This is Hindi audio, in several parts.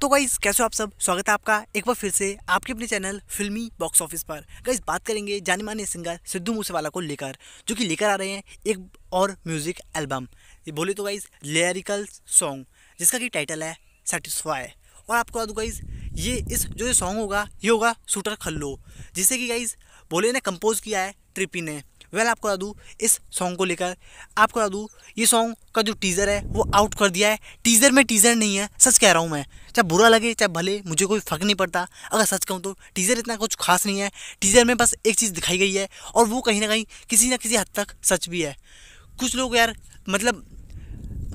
तो गाइज कैसे हो आप सब स्वागत है आपका एक बार फिर से आपके अपने चैनल फिल्मी बॉक्स ऑफिस पर गाइज बात करेंगे जाने माने सिंगर सिद्धू मूसेवाला को लेकर जो कि लेकर आ रहे हैं एक और म्यूजिक एल्बम बोले तो गाइज लेरिकल सॉन्ग जिसका कि टाइटल है सेटिस्फाई और आपको बता दूँ गाइज ये इस जो ये सॉन्ग होगा ये होगा शूटर खल्लो जिसे कि गाइज बोले ने कंपोज किया है ट्रिपी ने वेल आपको बता दूँ इस सॉन्ग को लेकर आपको बता दूँ ये सॉन्ग का जो टीज़र है वो आउट कर दिया है टीज़र में टीज़र नहीं है सच कह रहा हूँ मैं चाहे बुरा लगे चाहे भले मुझे कोई फ़र्क नहीं पड़ता अगर सच कहूँ तो टीज़र इतना कुछ खास नहीं है टीज़र में बस एक चीज़ दिखाई गई है और वो कहीं ना कहीं किसी ना किसी हद तक सच भी है कुछ लोग यार मतलब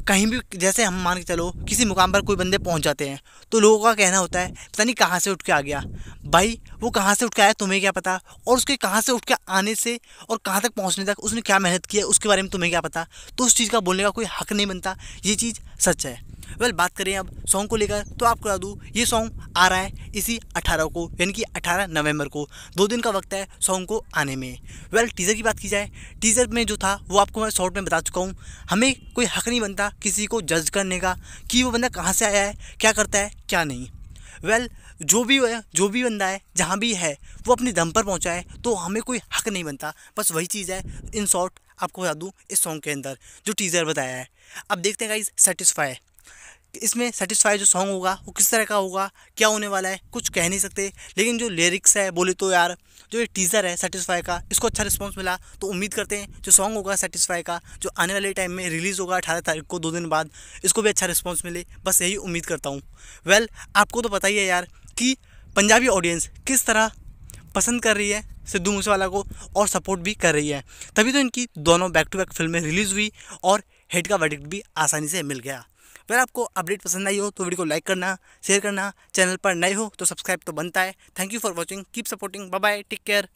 कहीं भी जैसे हम मान के चलो किसी मुकाम पर कोई बंदे पहुंच जाते हैं तो लोगों का कहना होता है पता नहीं कहाँ से उठ के आ गया भाई वो कहाँ से उठ के आया तुम्हें क्या पता और उसके कहाँ से उठ के आने से और कहाँ तक पहुँचने तक उसने क्या मेहनत की है उसके बारे में तुम्हें क्या पता तो उस चीज़ का बोलने का कोई हक नहीं बनता ये चीज़ सच है वेल well, बात करें अब सॉन्ग को लेकर तो आपको बता दूँ ये सॉन्ग आ रहा है इसी 18 को यानी कि 18 नवंबर को दो दिन का वक्त है सॉन्ग को आने में वेल well, टीज़र की बात की जाए टीज़र में जो था वो आपको मैं शॉर्ट में बता चुका हूँ हमें कोई हक नहीं बनता किसी को जज करने का कि वो बंदा कहाँ से आया है क्या करता है क्या नहीं वेल well, जो भी जो भी बंदा है जहाँ भी है वो अपने दम पर पहुँचा है तो हमें कोई हक नहीं बनता बस वही चीज़ है इन शॉर्ट आपको बता दूँ इस सॉन्ग के अंदर जो टीज़र बताया है अब देखते हैं गाइज सेटिस्फाई इसमें सेटिस्फाई जो सॉन्ग होगा वो किस तरह का होगा क्या होने वाला है कुछ कह नहीं सकते लेकिन जो लिरिक्स है बोले तो यार जो ये टीज़र है सेटिस्फाई का इसको अच्छा रिस्पॉन्स मिला तो उम्मीद करते हैं जो सॉन्ग होगा सेटिस्फाई का जो आने वाले टाइम में रिलीज़ होगा अठारह तारीख को दो दिन बाद इसको भी अच्छा रिस्पॉन्स मिले बस यही उम्मीद करता हूँ वेल well, आपको तो पता ही है यार कि पंजाबी ऑडियंस किस तरह पसंद कर रही है सिद्धू मूसेवाला को और सपोर्ट भी कर रही है तभी तो इनकी दोनों बैक टू बैक फिल्में रिलीज़ हुई और हिट का वर्डिक्ट भी आसानी से मिल गया अगर आपको अपडेट पसंद आई हो तो वीडियो को लाइक करना शेयर करना चैनल पर नए हो तो सब्सक्राइब तो बनता है thank you for watching keep supporting bye bye take care